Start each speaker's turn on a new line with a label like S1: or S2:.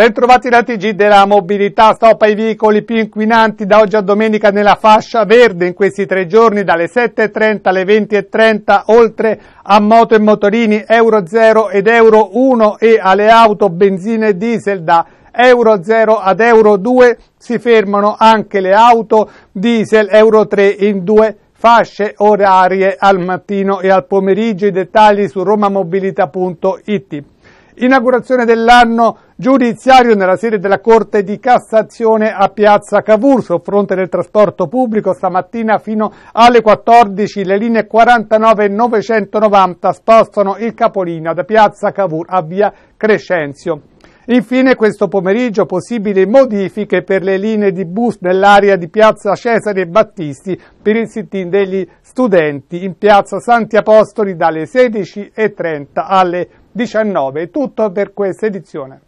S1: Bentrovati da TG della mobilità, stop ai veicoli più inquinanti da oggi a domenica nella fascia verde in questi tre giorni dalle 7.30 alle 20.30 oltre a moto e motorini Euro 0 ed Euro 1 e alle auto benzina e diesel da Euro 0 ad Euro 2 si fermano anche le auto diesel Euro 3 in due fasce orarie al mattino e al pomeriggio. I dettagli su romamobilità.it. Inaugurazione dell'anno giudiziario nella sede della Corte di Cassazione a Piazza Cavour, sul fronte del trasporto pubblico stamattina fino alle 14 le linee 49 e 990 spostano il capolinea da Piazza Cavour a Via Crescenzio. Infine questo pomeriggio possibili modifiche per le linee di bus nell'area di Piazza Cesare Battisti per il sit-in degli studenti in Piazza Santi Apostoli dalle 16.30 alle 18.00. 19. Tutto per questa edizione.